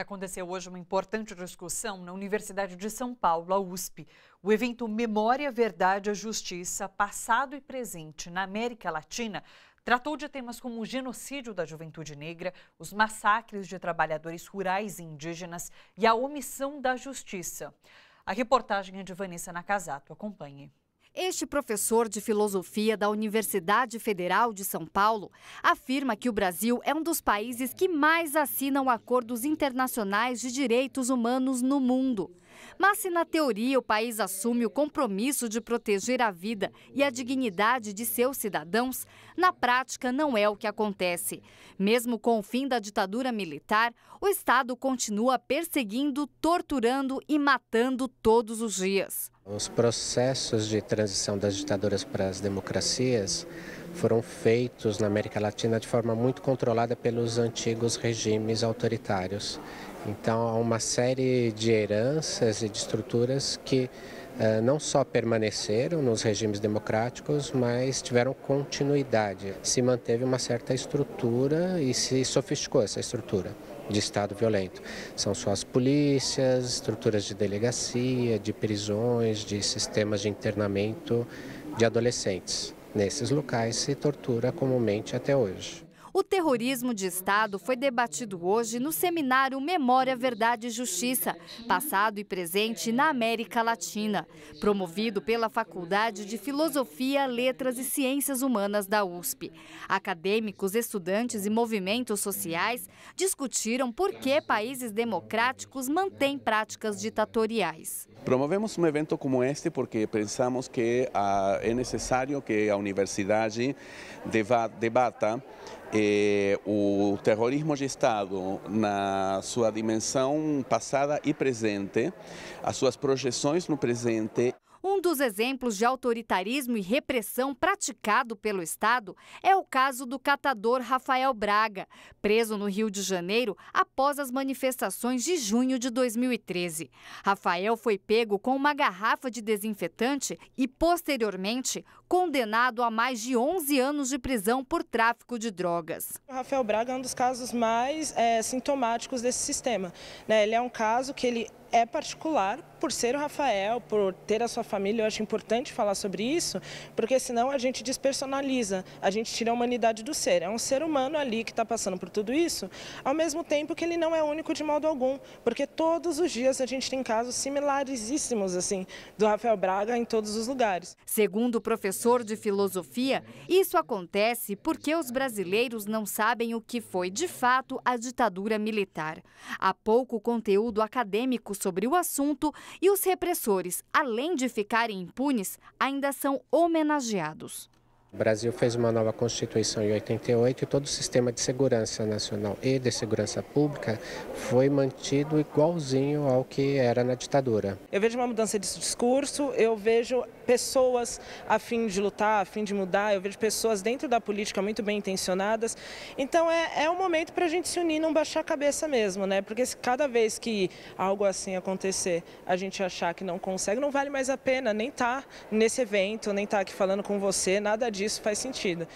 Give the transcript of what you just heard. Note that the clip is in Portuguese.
aconteceu hoje uma importante discussão na Universidade de São Paulo, a USP. O evento Memória, Verdade e Justiça, Passado e Presente na América Latina, tratou de temas como o genocídio da juventude negra, os massacres de trabalhadores rurais e indígenas e a omissão da justiça. A reportagem é de Vanessa Nakazato. Acompanhe. Este professor de filosofia da Universidade Federal de São Paulo afirma que o Brasil é um dos países que mais assinam acordos internacionais de direitos humanos no mundo. Mas se na teoria o país assume o compromisso de proteger a vida e a dignidade de seus cidadãos, na prática não é o que acontece. Mesmo com o fim da ditadura militar, o Estado continua perseguindo, torturando e matando todos os dias. Os processos de transição das ditaduras para as democracias foram feitos na América Latina de forma muito controlada pelos antigos regimes autoritários. Então, há uma série de heranças e de estruturas que eh, não só permaneceram nos regimes democráticos, mas tiveram continuidade. Se manteve uma certa estrutura e se sofisticou essa estrutura de Estado violento. São suas polícias, estruturas de delegacia, de prisões, de sistemas de internamento de adolescentes. Nesses locais se tortura comumente até hoje. O terrorismo de Estado foi debatido hoje no seminário Memória, Verdade e Justiça, passado e presente na América Latina, promovido pela Faculdade de Filosofia, Letras e Ciências Humanas da USP. Acadêmicos, estudantes e movimentos sociais discutiram por que países democráticos mantêm práticas ditatoriais. Promovemos um evento como este porque pensamos que ah, é necessário que a universidade debata eh, o terrorismo de Estado, na sua dimensão passada e presente, as suas projeções no presente dos exemplos de autoritarismo e repressão praticado pelo Estado é o caso do catador Rafael Braga, preso no Rio de Janeiro após as manifestações de junho de 2013. Rafael foi pego com uma garrafa de desinfetante e, posteriormente, condenado a mais de 11 anos de prisão por tráfico de drogas. O Rafael Braga é um dos casos mais é, sintomáticos desse sistema. Né? Ele é um caso que ele é particular por ser o Rafael, por ter a sua família. Eu acho importante falar sobre isso, porque senão a gente despersonaliza, a gente tira a humanidade do ser. É um ser humano ali que está passando por tudo isso, ao mesmo tempo que ele não é único de modo algum, porque todos os dias a gente tem casos similaríssimos assim do Rafael Braga em todos os lugares. Segundo o professor de filosofia, isso acontece porque os brasileiros não sabem o que foi de fato a ditadura militar. Há pouco conteúdo acadêmico sobre o assunto e os repressores, além de ficarem impunes, ainda são homenageados. O Brasil fez uma nova Constituição em 88 e todo o sistema de segurança nacional e de segurança pública foi mantido igualzinho ao que era na ditadura. Eu vejo uma mudança de discurso, eu vejo pessoas a fim de lutar, a fim de mudar, eu vejo pessoas dentro da política muito bem intencionadas. Então é, é um momento para a gente se unir, não baixar a cabeça mesmo, né? Porque cada vez que algo assim acontecer, a gente achar que não consegue, não vale mais a pena nem estar tá nesse evento, nem estar tá aqui falando com você, nada disso disso faz sentido.